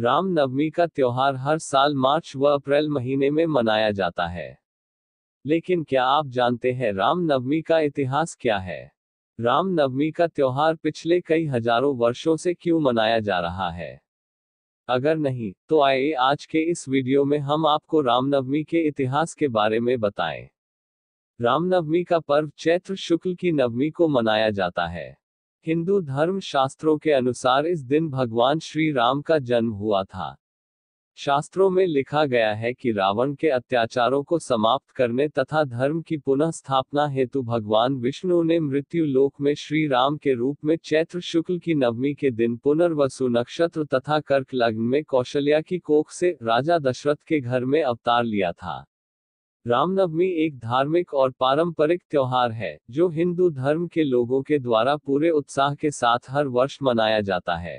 राम नवमी का त्योहार हर साल मार्च व अप्रैल महीने में मनाया जाता है लेकिन क्या आप जानते हैं राम नवमी का इतिहास क्या है राम नवमी का त्योहार पिछले कई हजारों वर्षों से क्यों मनाया जा रहा है अगर नहीं तो आइए आज के इस वीडियो में हम आपको रामनवमी के इतिहास के बारे में बताएं। रामनवमी का पर्व चैत्र शुक्ल की नवमी को मनाया जाता है हिंदू धर्म शास्त्रों के अनुसार इस दिन भगवान श्री राम का जन्म हुआ था शास्त्रों में लिखा गया है कि रावण के अत्याचारों को समाप्त करने तथा धर्म की पुनः स्थापना हेतु भगवान विष्णु ने मृत्यु लोक में श्री राम के रूप में चैत्र शुक्ल की नवमी के दिन पुनर्वसु नक्षत्र तथा कर्क लग्न में कौशल्या की कोख से राजा दशरथ के घर में अवतार लिया था रामनवमी एक धार्मिक और पारंपरिक त्योहार है जो हिंदू धर्म के लोगों के द्वारा पूरे उत्साह के साथ हर वर्ष मनाया जाता है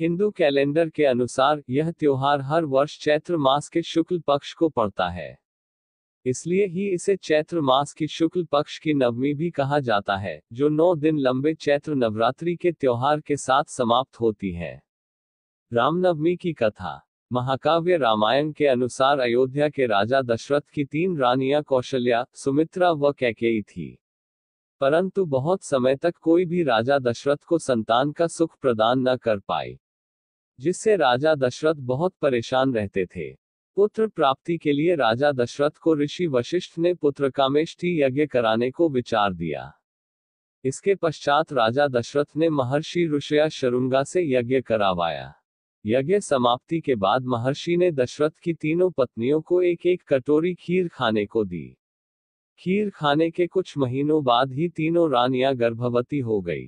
हिंदू कैलेंडर के अनुसार यह त्योहार हर वर्ष चैत्र मास के शुक्ल पक्ष को पड़ता है इसलिए ही इसे चैत्र मास की शुक्ल पक्ष की नवमी भी कहा जाता है जो नौ दिन लंबे चैत्र नवरात्रि के त्योहार के साथ समाप्त होती है रामनवमी की कथा महाकाव्य रामायण के अनुसार अयोध्या के राजा दशरथ की तीन रानियां कौशल्या सुमित्रा व कैकेयी थी परंतु बहुत समय तक कोई भी राजा दशरथ को संतान का सुख प्रदान न कर पाए जिससे राजा दशरथ बहुत परेशान रहते थे पुत्र प्राप्ति के लिए राजा दशरथ को ऋषि वशिष्ठ ने पुत्र कामेष्ठी यज्ञ कराने को विचार दिया इसके पश्चात राजा दशरथ ने महर्षि ऋषया शरुंगा से यज्ञ करावाया यज्ञ समाप्ति के बाद महर्षि ने दशरथ की तीनों पत्नियों को एक एक कटोरी खीर खाने को दी खीर खाने के कुछ महीनों बाद ही तीनों रानियां गर्भवती हो गई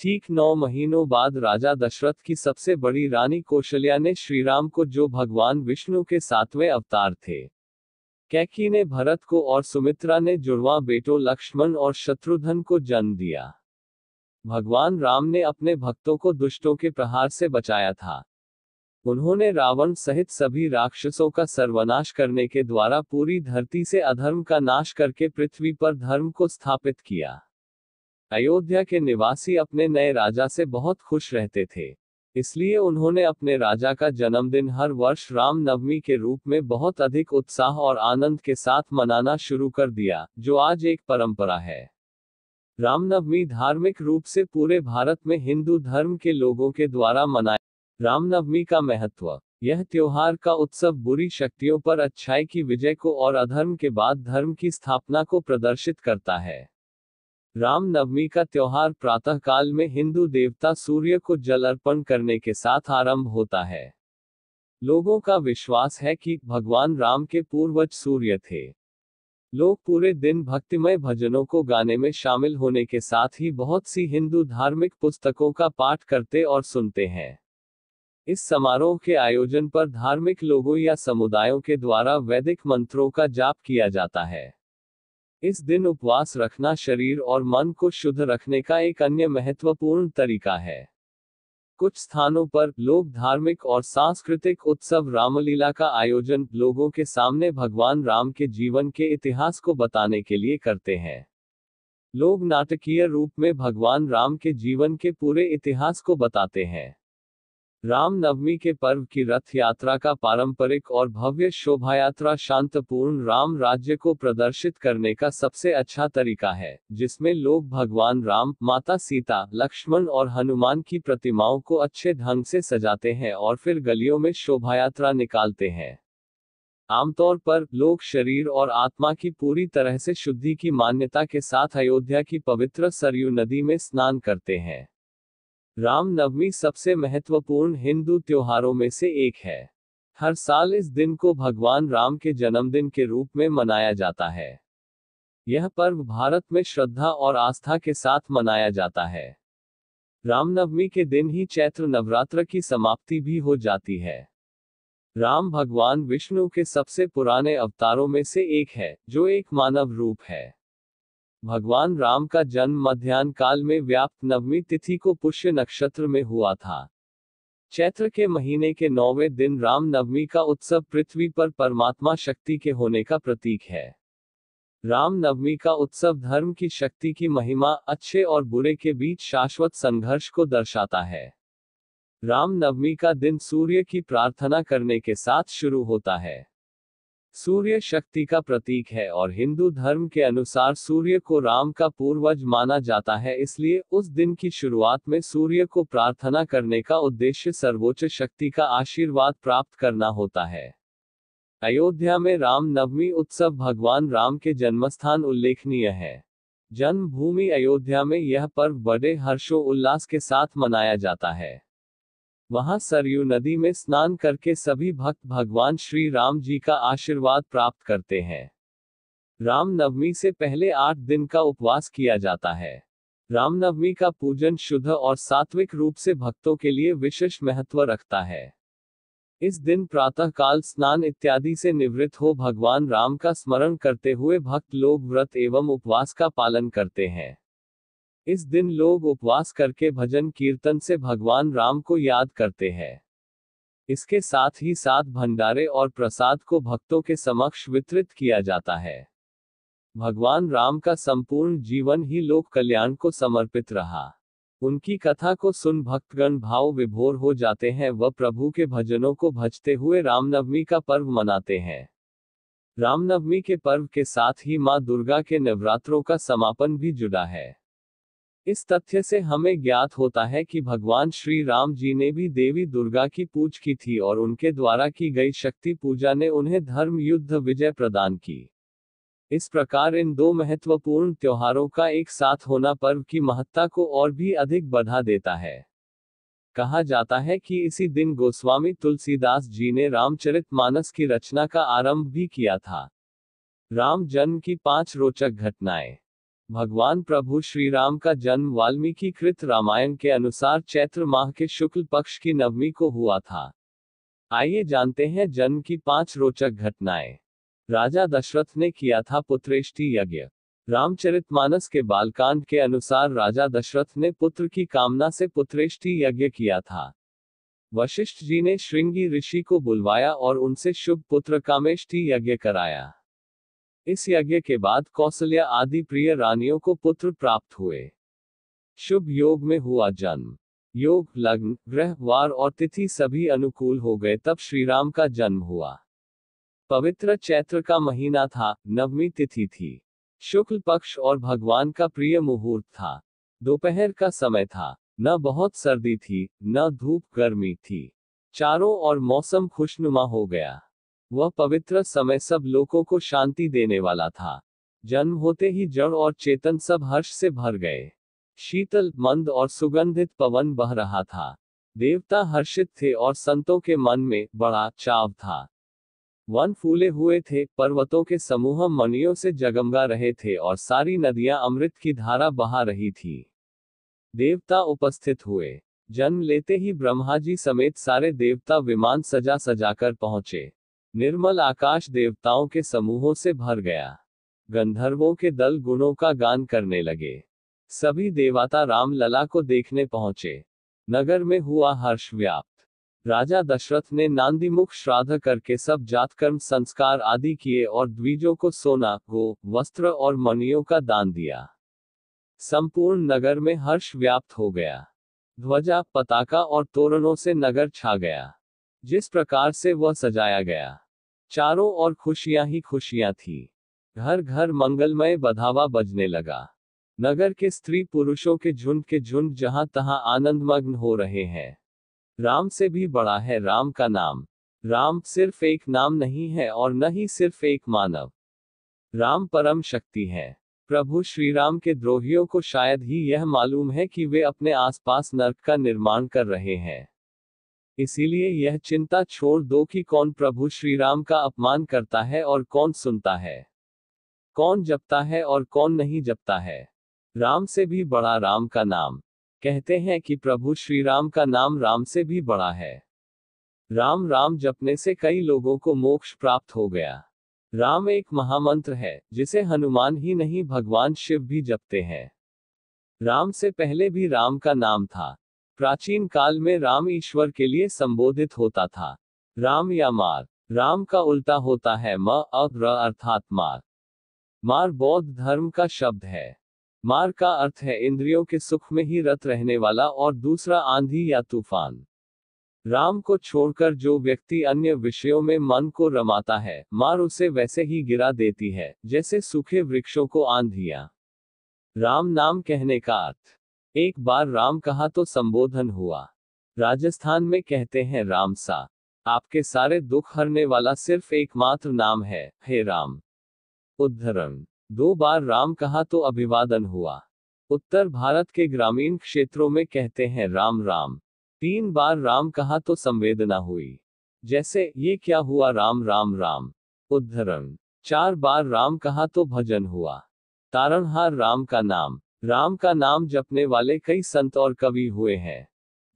ठीक नौ महीनों बाद राजा दशरथ की सबसे बड़ी रानी कौशल्या ने श्रीराम को जो भगवान विष्णु के सातवें अवतार थे कैकी ने भरत को और सुमित्रा ने जुड़वा बेटो लक्ष्मण और शत्रुघ्न को जन्म दिया भगवान राम ने अपने भक्तों को दुष्टों के प्रहार से बचाया था उन्होंने रावण सहित सभी राक्षसों का सर्वनाश करने के द्वारा पूरी धरती से अधर्म का नाश करके पृथ्वी पर धर्म को स्थापित किया अयोध्या के निवासी अपने नए राजा से बहुत खुश रहते थे इसलिए उन्होंने अपने राजा का जन्मदिन हर वर्ष राम नवमी के रूप में बहुत अधिक उत्साह और आनंद के साथ मनाना शुरू कर दिया जो आज एक परंपरा है रामनवमी धार्मिक रूप से पूरे भारत में हिंदू धर्म के लोगों के द्वारा मनाए रामनवमी का महत्व यह त्योहार का उत्सव बुरी शक्तियों पर अच्छाई की विजय को और अधर्म के बाद धर्म की स्थापना को प्रदर्शित करता है रामनवमी का त्योहार प्रातः काल में हिंदू देवता सूर्य को जल अर्पण करने के साथ आरंभ होता है लोगों का विश्वास है कि भगवान राम के पूर्वज सूर्य थे लोग पूरे दिन भक्तिमय भजनों को गाने में शामिल होने के साथ ही बहुत सी हिंदू धार्मिक पुस्तकों का पाठ करते और सुनते हैं इस समारोह के आयोजन पर धार्मिक लोगों या समुदायों के द्वारा वैदिक मंत्रों का जाप किया जाता है इस दिन उपवास रखना शरीर और मन को शुद्ध रखने का एक अन्य महत्वपूर्ण तरीका है कुछ स्थानों पर लोग धार्मिक और सांस्कृतिक उत्सव रामलीला का आयोजन लोगों के सामने भगवान राम के जीवन के इतिहास को बताने के लिए करते हैं लोग नाटकीय रूप में भगवान राम के जीवन के पूरे इतिहास को बताते हैं राम नवमी के पर्व की रथ यात्रा का पारंपरिक और भव्य शोभा यात्रा शांतपूर्ण राम राज्य को प्रदर्शित करने का सबसे अच्छा तरीका है जिसमें लोग भगवान राम माता सीता लक्ष्मण और हनुमान की प्रतिमाओं को अच्छे ढंग से सजाते हैं और फिर गलियों में शोभा यात्रा निकालते हैं आमतौर पर लोग शरीर और आत्मा की पूरी तरह से शुद्धि की मान्यता के साथ अयोध्या की पवित्र सरयू नदी में स्नान करते हैं रामनवमी सबसे महत्वपूर्ण हिंदू त्योहारों में से एक है हर साल इस दिन को भगवान राम के जन्मदिन के रूप में मनाया जाता है यह पर्व भारत में श्रद्धा और आस्था के साथ मनाया जाता है रामनवमी के दिन ही चैत्र नवरात्र की समाप्ति भी हो जाती है राम भगवान विष्णु के सबसे पुराने अवतारों में से एक है जो एक मानव रूप है भगवान राम का जन्म मध्यान्ह काल में व्याप्त नवमी तिथि को पुष्य नक्षत्र में हुआ था चैत्र के महीने के नौवे दिन राम नवमी का उत्सव पृथ्वी पर परमात्मा शक्ति के होने का प्रतीक है राम नवमी का उत्सव धर्म की शक्ति की महिमा अच्छे और बुरे के बीच शाश्वत संघर्ष को दर्शाता है राम नवमी का दिन सूर्य की प्रार्थना करने के साथ शुरू होता है सूर्य शक्ति का प्रतीक है और हिंदू धर्म के अनुसार सूर्य को राम का पूर्वज माना जाता है इसलिए उस दिन की शुरुआत में सूर्य को प्रार्थना करने का उद्देश्य सर्वोच्च शक्ति का आशीर्वाद प्राप्त करना होता है अयोध्या में राम नवमी उत्सव भगवान राम के जन्मस्थान उल्लेखनीय है जन्मभूमि अयोध्या में यह पर्व बड़े हर्षो उल्लास के साथ मनाया जाता है वहां सरयू नदी में स्नान करके सभी भक्त भगवान श्री राम जी का आशीर्वाद प्राप्त करते हैं राम नवमी से पहले आठ दिन का उपवास किया जाता है रामनवमी का पूजन शुद्ध और सात्विक रूप से भक्तों के लिए विशेष महत्व रखता है इस दिन प्रातः काल स्नान इत्यादि से निवृत्त हो भगवान राम का स्मरण करते हुए भक्त लोग व्रत एवं उपवास का पालन करते हैं इस दिन लोग उपवास करके भजन कीर्तन से भगवान राम को याद करते हैं इसके साथ ही साथ भंडारे और प्रसाद को भक्तों के समक्ष वितरित किया जाता है भगवान राम का संपूर्ण जीवन ही लोक कल्याण को समर्पित रहा उनकी कथा को सुन भक्तगण भाव विभोर हो जाते हैं व प्रभु के भजनों को भजते हुए रामनवमी का पर्व मनाते हैं रामनवमी के पर्व के साथ ही माँ दुर्गा के नवरात्रों का समापन भी जुड़ा है इस तथ्य से हमें ज्ञात होता है कि भगवान श्री राम जी ने भी देवी दुर्गा की पूज की थी और उनके द्वारा की गई शक्ति पूजा ने उन्हें धर्म युद्ध विजय प्रदान की इस प्रकार इन दो महत्वपूर्ण त्योहारों का एक साथ होना पर्व की महत्ता को और भी अधिक बढ़ा देता है कहा जाता है कि इसी दिन गोस्वामी तुलसीदास जी ने रामचरित मानस की रचना का आरंभ भी किया था राम जन्म की पांच रोचक घटनाएं भगवान प्रभु श्री राम का जन्म वाल्मीकि कृत रामायण के अनुसार चैत्र माह के शुक्ल पक्ष की नवमी को हुआ था आइए जानते हैं जन्म की पांच रोचक घटनाएं राजा दशरथ ने किया था पुत्रेष्टि यज्ञ रामचरितमानस के बालकांड के अनुसार राजा दशरथ ने पुत्र की कामना से पुत्रेष्टि यज्ञ किया था वशिष्ठ जी ने श्रृंगी ऋषि को बुलवाया और उनसे शुभ पुत्र कामेष्टि यज्ञ कराया इस यज्ञ के बाद कौशल्या आदि प्रिय रानियों को पुत्र प्राप्त हुए शुभ योग में हुआ जन्म योग लग्न ग्रह वार और तिथि सभी अनुकूल हो गए तब श्री राम का जन्म हुआ पवित्र चैत्र का महीना था नवमी तिथि थी शुक्ल पक्ष और भगवान का प्रिय मुहूर्त था दोपहर का समय था न बहुत सर्दी थी न धूप गर्मी थी चारों और मौसम खुशनुमा हो गया वह पवित्र समय सब लोगों को शांति देने वाला था जन्म होते ही जड़ और चेतन सब हर्ष से भर गए शीतल मंद और सुगंधित पवन बह रहा था देवता हर्षित थे और संतों के मन में बड़ा चाव था वन फूले हुए थे पर्वतों के समूह मनियों से जगमगा रहे थे और सारी नदियां अमृत की धारा बहा रही थी देवता उपस्थित हुए जन्म लेते ही ब्रह्मा जी समेत सारे देवता विमान सजा सजाकर पहुंचे निर्मल आकाश देवताओं के समूहों से भर गया गंधर्वों के दल गुणों का गान करने लगे सभी देवाता लला को देखने पहुंचे नगर में हुआ हर्ष व्याप्त राजा दशरथ ने नांदीमुख श्राद्ध करके सब जात कर्म संस्कार आदि किए और द्विजों को सोना गो वस्त्र और मनियों का दान दिया संपूर्ण नगर में हर्ष व्याप्त हो गया ध्वजा पताका और तोरणों से नगर छा गया जिस प्रकार से वह सजाया गया चारों ओर खुशियां ही खुशियां थी घर घर मंगलमय बधावा बजने लगा नगर के स्त्री पुरुषों के झुंड के झुंड जहां तहां आनंदमग्न हो रहे हैं राम से भी बड़ा है राम का नाम राम सिर्फ एक नाम नहीं है और न ही सिर्फ एक मानव राम परम शक्ति है प्रभु श्री राम के द्रोहियों को शायद ही यह मालूम है कि वे अपने आसपास नर्क का निर्माण कर रहे हैं इसीलिए यह चिंता छोड़ दो कि कौन प्रभु श्री राम का अपमान करता है और कौन सुनता है कौन जपता है और कौन नहीं जपता है राम से भी बड़ा राम का नाम कहते हैं कि प्रभु श्री राम का नाम राम से भी बड़ा है राम राम जपने से कई लोगों को मोक्ष प्राप्त हो गया राम एक महामंत्र है जिसे हनुमान ही नहीं भगवान शिव भी जपते हैं राम से पहले भी राम का नाम था प्राचीन काल में राम ईश्वर के लिए संबोधित होता था राम या मार राम का उल्टा होता है म अग्र अर्थात मार मार बौद्ध धर्म का शब्द है मार का अर्थ है इंद्रियों के सुख में ही रत रहने वाला और दूसरा आंधी या तूफान राम को छोड़कर जो व्यक्ति अन्य विषयों में मन को रमाता है मार उसे वैसे ही गिरा देती है जैसे सूखे वृक्षों को आंधिया राम नाम कहने का अर्थ एक बार राम कहा तो संबोधन हुआ राजस्थान में कहते हैं राम सा आपके सारे दुख हरने वाला सिर्फ एकमात्र नाम है हे राम उद्धरण दो बार राम कहा तो अभिवादन हुआ उत्तर भारत के ग्रामीण क्षेत्रों में कहते हैं राम राम तीन बार राम कहा तो संवेदना हुई जैसे ये क्या हुआ राम राम राम उद्धरण चार बार राम कहा तो भजन हुआ तारणहार राम का नाम राम का नाम जपने वाले कई संत और कवि हुए हैं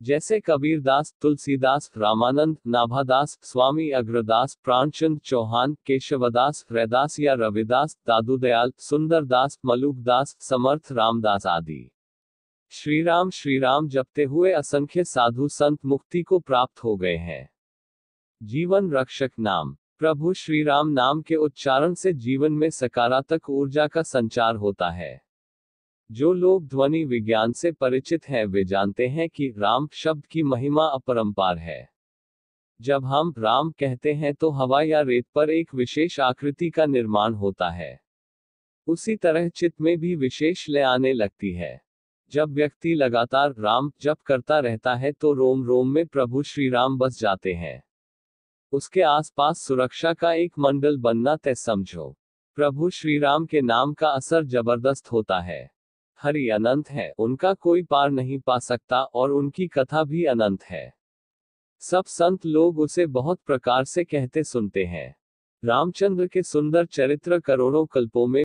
जैसे कबीरदास तुलसीदास रामानंद नाभादास स्वामी अग्रदास प्राणचंद चौहान केशवदास रैदास या रविदास दादूदयाल सुंदरदास मलुकदास समर्थ रामदास आदि श्री राम श्री राम जपते हुए असंख्य साधु संत मुक्ति को प्राप्त हो गए हैं जीवन रक्षक नाम प्रभु श्री राम नाम के उच्चारण से जीवन में सकारात्मक ऊर्जा का संचार होता है जो लोग ध्वनि विज्ञान से परिचित हैं वे जानते हैं कि राम शब्द की महिमा अपरंपार है जब हम राम कहते हैं तो हवा या रेत पर एक विशेष आकृति का निर्माण होता है उसी तरह चित में भी विशेष ले आने लगती है जब व्यक्ति लगातार राम जप करता रहता है तो रोम रोम में प्रभु श्री राम बस जाते हैं उसके आसपास सुरक्षा का एक मंडल बनना तय समझो प्रभु श्री राम के नाम का असर जबरदस्त होता है हरि अनंत है उनका कोई पार नहीं पा सकता और उनकी कथा भी अनंत है सब संत लोग उसे बहुत प्रकार से कहते सुनते हैं रामचंद्र के सुंदर चरित्र करोड़ों कल्पों में